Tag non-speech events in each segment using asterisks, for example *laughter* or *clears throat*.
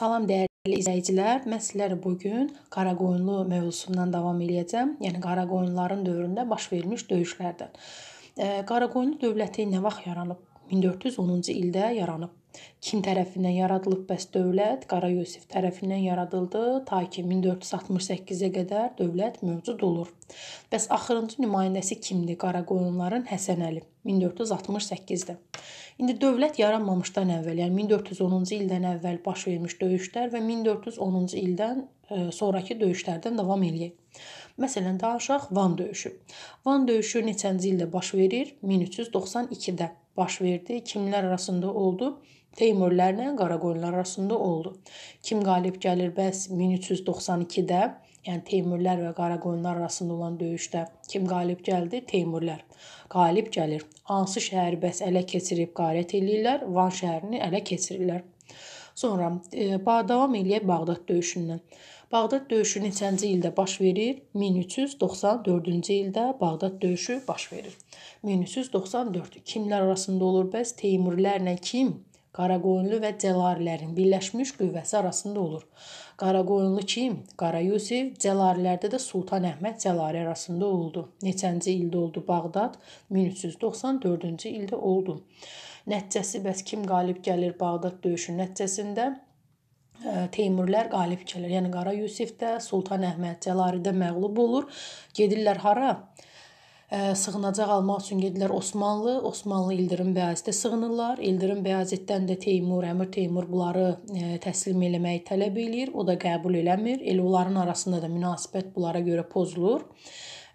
Salam dəyərli izləyicilər. Mən sizlərə bu gün Qaraqoyunlu mövzusundan davam eləyəcəm. Yəni Qaraqoyunların dövründə baş vermiş döyüşlərdən. Qaraqoyunlu dövləti nə vaxt yaranıb? 1410-cu ildə yaranıb. Kim tərəfindən yaradılıb bəs dövlət? Qara Yusif tərəfindən yaradıldı ta ki 1468-ə qədər dövlət mövcud olur. Bəs axırıncı nümayəndəsi kimdir Qaraqoyunların? Həsənəli 1468-də. İndi dövlət yaranmamışdan əvvəl, yəni 1410-cu ildən əvvəl baş vermiş döyüşlər və 1410-cu ildən e, sonrakı döyüşlərdən davam eləyir. Məsələn, danışaq Van döyüşü. Van döyüşü neçənci ildə baş verir? 1392-də baş verdi. Kimlər arasında oldu? Teymurlərlə Qaraqoyunlar arasında oldu. Kim qalib gəlir? Bəs 1392-də yəni Teymurilər və Qaraqoyunlar arasında olan döyüşdə kim qalib gəldi? Teymurilər qalib gəlir. Hansı şəhəri bəs ələ keçirib qarət eləyirlər? Van şəhərini ələ keçirirlər. Sonra e, davam eləyək Bağdad döyüşündən. Bağdad döyüşü neçənci ildə baş verir? 1394-cü ildə Bağdad döyüşü baş verir. 1394. Kimlər arasında olur bəs? Teymurilərlə kim? Qaraqoyunlu və Cəlarilərin birləşmiş qüvvəsi arasında olur. Qaraqoyunlu kim? Qara Yusif Cəlarilərdə də Sultan Əhməd Cəlari arasında oldu. Neçənci ildə oldu Bağdad? 1394-cü ildə oldu. Nəticəsi bəs kim qalib gəlir Bağdad döyüşü nəticəsində? Teymurlər qalib gəlir. Yəni Qara Yusif də, Sultan Əhməd Cəlari də məğlub olur. Gedirlər hara? sığınacaq almaq üçün gedirlər Osmanlı. Osmanlı İldırım Bəyazitə sığınırlar. İldırım Bəyazitdən də Teymur, Əmir Teymur bunları təslim eləməyi tələb eləyir. O da qəbul eləmir. Elə onların arasında da münasibət bunlara görə pozulur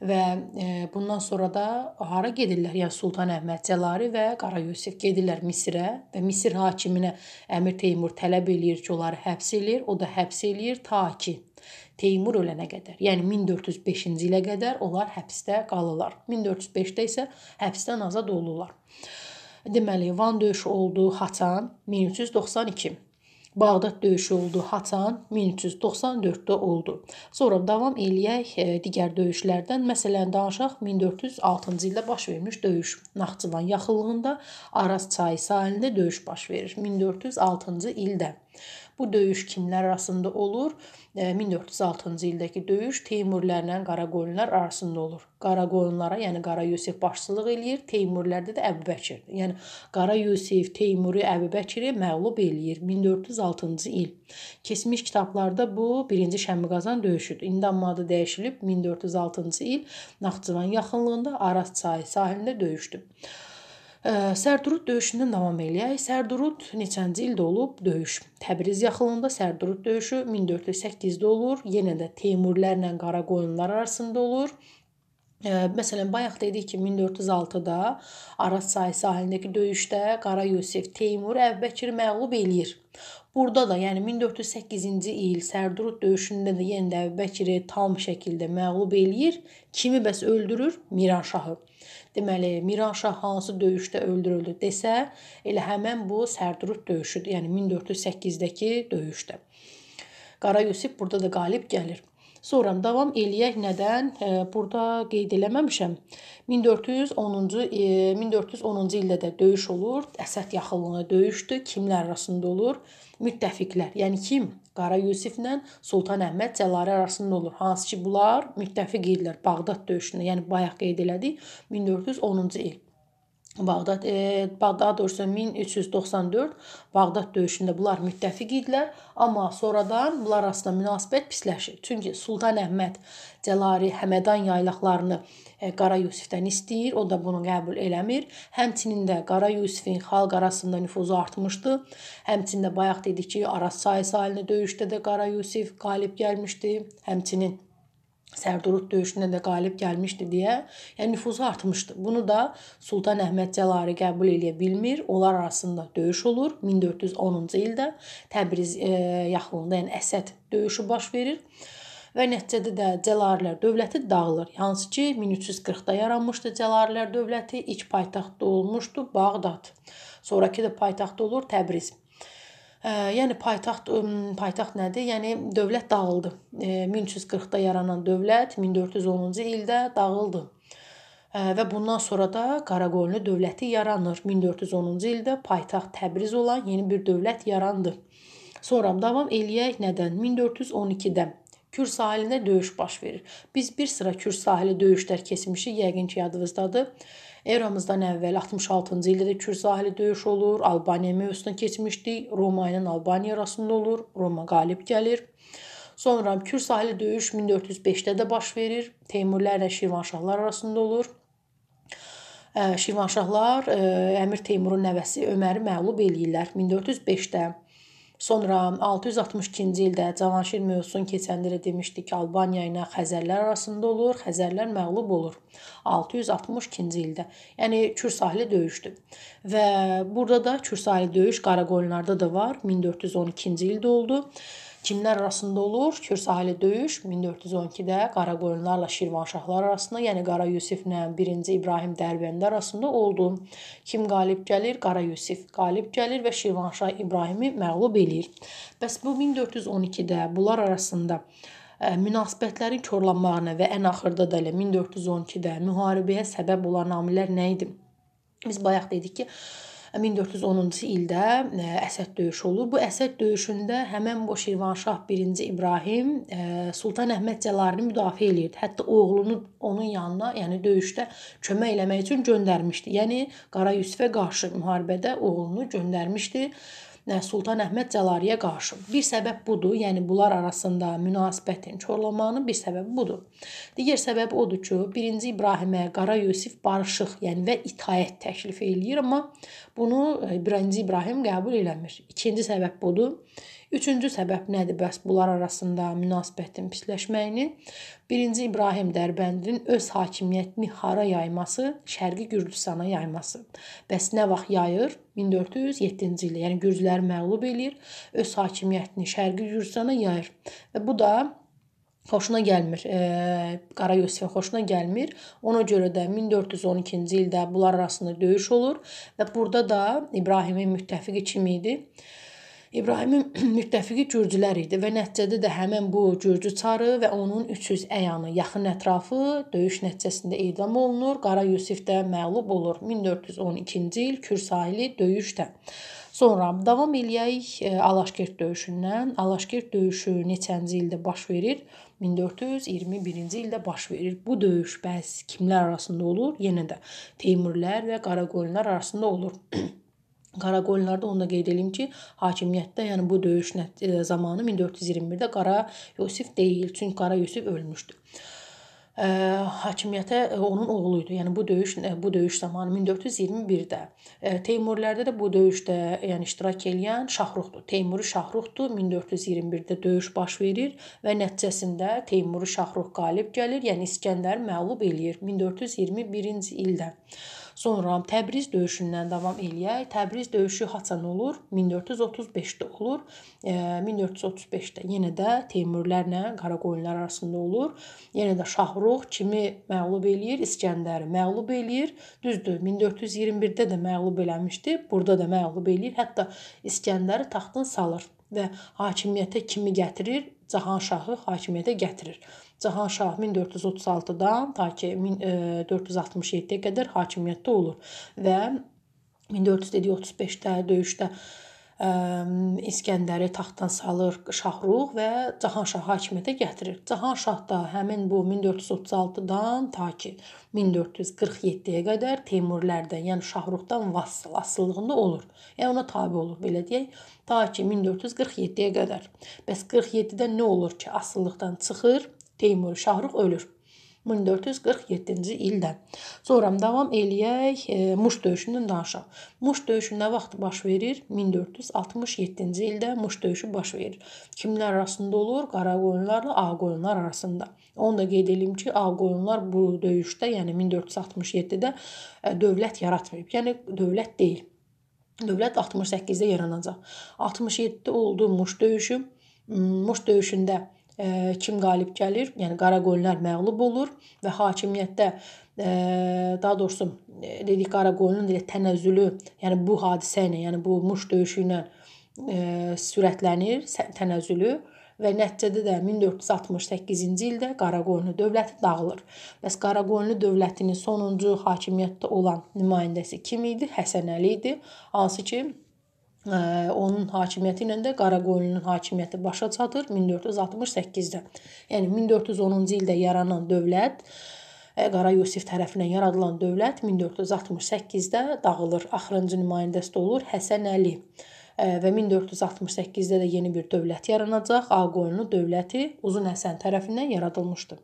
və e, bundan sonra da hara gedirlər? Yəni Sultan Əhməd Cəlali və Qara Yusif gedirlər Misirə və Misir hakiminə Əmir Teymur tələb eləyir ki, onları həbs eləyir, o da həbs eləyir ta ki Teymur ölənə qədər, yəni 1405-ci ilə qədər onlar həbsdə qalırlar. 1405-də isə həbsdən azad olurlar. Deməli, Van döyüşü oldu Haçan 1392. Bağdad döyüşü oldu. Haçan 1394-də oldu. Sonra davam eləyək e, digər döyüşlərdən. Məsələn, danışaq 1406-cı ildə baş vermiş döyüş. Naxçıvan yaxınlığında Araz çayı sahilində döyüş baş verir 1406-cı ildə. Bu döyüş kimlər arasında olur? 1406-cı e, ildəki döyüş Teymurlərlə Qaraqoyunlar arasında olur. Qaraqoyunlara, yəni Qara Yusif başçılıq eləyir, Teymurlərdə də Əbubəkirdir. Yəni Qara Yusif Teymuri Əbubəkiri məğlub eləyir 1406-cı il. Keçmiş kitablarda bu 1-ci Şəmmiqazan döyüşüdür. İndi amma adı dəyişilib 1406-cı il Naxçıvan yaxınlığında Araz çayı sahilində döyüşdür. Sərdurud döyüşündən davam eləyək. Sərdurud neçənci ildə olub döyüş? Təbriz yaxınlığında Sərdurud döyüşü 1408-də olur. Yenə də Teymurlərlə Qaraqoyunlar arasında olur. Məsələn, bayaq dedik ki, 1406-da Araz çayı sahilindəki döyüşdə Qara Yusif Teymur Əbbəkiri məğlub eləyir. Burada da, yəni 1408-ci il Sərdurud döyüşündə də yenə də Əbbəkiri tam şəkildə məğlub eləyir. Kimi bəs öldürür? Miranşahı deməli Miran şah hansı döyüşdə öldürüldü desə, elə həmin bu Sərdərud döyüşüdür. Yəni 1408-dəki döyüşdür. Qara Yusif burada da qalib gəlir. Sonra davam eləyək nədən? Hə, burada qeyd eləməmişəm. 1410-cu 1410-cu e, ildə də döyüş olur. Əsəd yaxınlığına döyüşdür. Kimlər arasında olur? Müttəfiqlər. Yəni kim? Qara Yusiflə Sultan Əhməd Cəllari arasında olur. Hansı ki, bunlar müttəfiq idilər Bağdad döyüşündə, yəni bayaq qeyd elədik, 1410-cu il. Bağdad, e, daha doğrusu 1394 Bağdad döyüşündə bunlar müttəfiq idilər, amma sonradan bunlar arasında münasibət pisləşir. Çünki Sultan Əhməd Cəlari Həmədan yaylaqlarını e, Qara Yusifdən istəyir, o da bunu qəbul eləmir. Həmçinin də Qara Yusifin xalq arasında nüfuzu artmışdı. Həmçinin də bayaq dedik ki, Araz çayı sahilində döyüşdə də Qara Yusif qalib gəlmişdi. Həmçinin Sərdurud döyüşündə də qalib gəlmişdi deyə, yəni nüfuzu artmışdı. Bunu da Sultan Əhməd Cəlari qəbul eləyə bilmir. Onlar arasında döyüş olur 1410-cu ildə Təbriz e, yaxınlığında, yəni Əsəd döyüşü baş verir. Və nəticədə də Cəlarilər dövləti dağılır. Hansı ki 1340-da yaranmışdı Cəlarilər dövləti, ilk paytaxtı olmuşdu Bağdad. Sonrakı da paytaxt olur Təbriz. Yəni paytaxt paytaxt nədir? Yəni dövlət dağıldı. 1340-da yaranan dövlət 1410-cu ildə dağıldı. Və bundan sonra da Qaraqoyunlu dövləti yaranır. 1410-cu ildə paytaxt Təbriz olan yeni bir dövlət yarandı. Sonra davam eləyək nədən? 1412-də Kür sahilində döyüş baş verir. Biz bir sıra Kür sahili döyüşlər keçmişik, yəqin ki, yadınızdadır. Eramızdan əvvəl 66-cı ildə də Kür sahili döyüş olur, Albaniya mövzusuna keçmişdik. Roma ilə Albaniya arasında olur. Roma qalib gəlir. Sonra Kür sahili döyüş 1405-də də baş verir. Teymurlərlə Şirvanşahlar arasında olur. Şirvanşahlar Əmir Teymurun nəvəsi Öməri məğlub eləyirlər 1405-də. Sonra 662-ci ildə Cavanşir mövzusunu keçəndə də demişdi ki, Albaniya ilə Xəzərlər arasında olur, Xəzərlər məğlub olur 662-ci ildə. Yəni Kürsahli döyüşdür. Və burada da Kürsahli döyüş Qaraqoyunlarda da var, 1412-ci ildə oldu. Kimlər arasında olur? Kürsahili döyüş 1412-də Qaraqoyunlarla Şirvanşahlar arasında, yəni Qara Yusiflə 1-ci İbrahim Dərbəndi arasında oldu. Kim qalib gəlir? Qara Yusif qalib gəlir və Şirvanşah İbrahimi məğlub eləyir. Bəs bu 1412-də bunlar arasında e, münasibətlərin korlanmağına və ən axırda da elə 1412-də müharibəyə səbəb olan amillər nə idi? Biz bayaq dedik ki, 1410-cu ildə e, Əsəd döyüşü olur. Bu Əsəd döyüşündə həmin bu Şirvanşah 1-ci İbrahim e, Sultan Əhməd Cəlalini müdafiə eləyirdi. Hətta oğlunu onun yanına, yəni döyüşdə kömək eləmək üçün göndərmişdi. Yəni Qara Yusifə qarşı müharibədə oğlunu göndərmişdi. Sultan Əhməd Cəlaliyə qarşı. Bir səbəb budur, yəni bunlar arasında münasibətin korlanmasının bir səbəbi budur. Digər səbəb odur ki, 1-ci İbrahimə Qara Yusif barışıq, yəni və itaət təklif eləyir, amma bunu 1-ci e, İbrahim qəbul eləmir. İkinci səbəb budur. Üçüncü səbəb nədir bəs bunlar arasında münasibətin pisləşməyini? Birinci İbrahim Dərbəndinin öz hakimiyyətini hara yayması? Şərqi Gürcüstana yayması. Bəs nə vaxt yayır? 1407-ci ildə, yəni Gürcüləri məğlub eləyir, öz hakimiyyətini Şərqi Gürcüstana yayır. Və bu da xoşuna gəlmir. E, Qara Yusifin xoşuna gəlmir. Ona görə də 1412-ci ildə bunlar arasında döyüş olur və burada da İbrahimin müttəfiqi kim idi? İbrahimin *clears throat* müttəfiqi gürcülər idi və nəticədə də həmin bu gürcü çarı və onun 300 əyanı yaxın ətrafı döyüş nəticəsində edam olunur. Qara Yusif də məğlub olur 1412-ci il Kürsahili döyüşdə. Sonra davam eləyək e, Alaşgirt döyüşündən. Alaşgirt döyüşü neçənci ildə baş verir? 1421-ci ildə baş verir. Bu döyüş bəs kimlər arasında olur? Yenə də Teymurlər və Qaraqoyunlar arasında olur. *clears throat* Qaraqoyunlarda onu da qeyd eləyim ki, hakimiyyətdə, yəni bu döyüş e, zamanı 1421-də Qara Yusif deyil, çünki Qara Yusif ölmüşdü. Ə, e, hakimiyyətə e, onun oğlu idi. Yəni bu döyüş bu döyüş zamanı 1421-də Teymurlərdə də bu döyüşdə yəni iştirak edən Şahruxdur. Teymuri Şahruxdur. 1421-də döyüş baş verir və nəticəsində Teymuri Şahruq qalib gəlir, yəni İskəndəri məğlub eləyir 1421-ci ildə. Sonra Təbriz döyüşündən davam eləyək. Təbriz döyüşü haçan olur? 1435-də olur. 1435-də e, yenə də Teymurlərlə Qaraqoyunlar arasında olur. Yenə də Şahrux kimi məğlub eləyir, İskəndəri məğlub eləyir. Düzdür, 1421-də də məğlub eləmişdi. Burada da məğlub eləyir. Hətta İskəndəri taxtdan salır və hakimiyyətə kimi gətirir? Cahanşahı hakimiyyətə gətirir. Cahan Şah 1436-dan ta ki 467-yə e, qədər hakimiyyətdə olur və 1435-də döyüşdə ə, e, İskəndəri taxtdan salır Şahruq və Cahanşah hakimiyyətə gətirir. Cahanşah da həmin bu 1436-dan ta ki 1447-yə qədər Teymurlərdən, yəni Şahruqdan vasıl asılılığında olur. Yəni ona tabe olur belə deyək, ta ki 1447-yə qədər. Bəs 47-də nə olur ki, asılılıqdan çıxır Teymur Şahruq ölür. 1447-ci ildə. Sonra davam eləyək e, Muş döyüşündən danışaq. Muş döyüşü nə vaxt baş verir? 1467-ci ildə Muş döyüşü baş verir. Kimlər arasında olur? Qaraqoyunlarla Ağqoyunlar arasında. Onu da qeyd edim ki, Ağqoyunlar bu döyüşdə, yəni 1467-də e, dövlət yaratmayıb. Yəni dövlət deyil. Dövlət 68-də yaranacaq. 67-də oldu Muş döyüşü. Muş döyüşündə kim qalib gəlir, yəni Qaraqoyunlar məğlub olur və hakimiyyətdə daha doğrusu dedik Qaraqoyunun elə tənəzzülü, yəni bu hadisə ilə, yəni bu Muş döyüşü ilə sürətlənir tənəzzülü və nəticədə də 1468-ci ildə Qaraqoyunlu dövləti dağılır. Bəs Qaraqoyunlu dövlətinin sonuncu hakimiyyətdə olan nümayəndəsi kim idi? Həsənəli idi. Hansı ki onun hakimiyyəti ilə də Qaraqoyunlunun hakimiyyəti başa çatır 1468-də. Yəni 1410-cu ildə yaranan dövlət Qara Yusif tərəfindən yaradılan dövlət 1468-də dağılır. Axırıncı nümayəndəsi də olur Həsən Əli və 1468-də də yeni bir dövlət yaranacaq. Ağqoyunlu dövləti Uzun Həsən tərəfindən yaradılmışdı.